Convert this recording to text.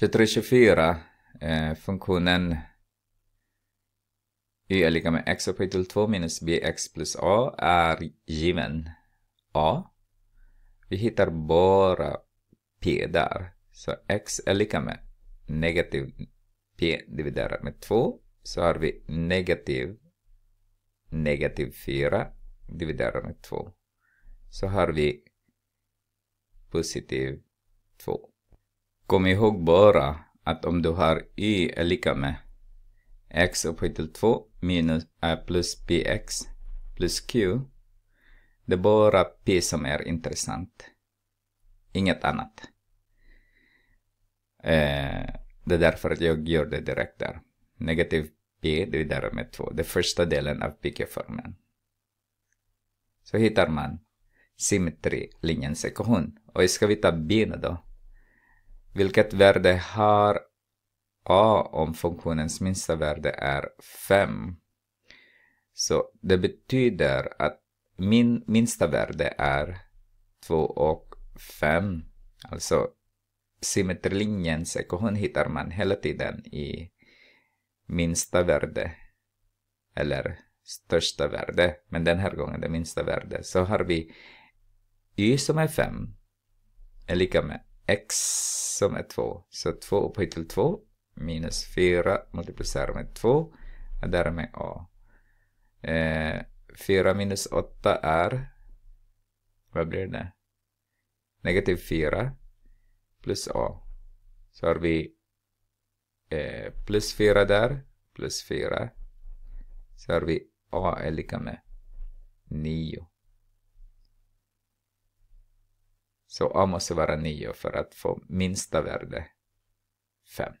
2324, eh, funktionen y är lika med x upphöjt till 2 minus bx plus a är given a. Vi hittar bara p där. Så x är lika med negativ p dividerat med 2. Så har vi negativ negativ 4 dividerat med 2. Så har vi positiv 2. Kom ihåg bara att om du har y är lika med x upphöjt till 2 minus, äh, plus px plus q. Det är bara p som är intressant. Inget annat. Eh, det är därför jag gör det direkt där. Negativ p dividerat med 2. Det är första delen av pk-formeln. Så hittar man symmetri linjens ekvation. Och ska vi ta b då? Vilket värde har a om funktionens minsta värde är 5? Så det betyder att min minsta värde är 2 och 5. Alltså symmetrilinjens ekvation hittar man hela tiden i minsta värde eller största värde, men den här gången det minsta värde. Så har vi y som är 5 är lika med x som är 2. Så 2 upphöjt till 2 minus 4 multiplicerar med 2 är därmed a. Eh, 4 minus 8 är, vad blir det? Negativ 4 plus a. Så har vi eh, plus 4 där, plus 4. Så har vi a är lika med 9. Så A måste vara 9 för att få minsta värde 5.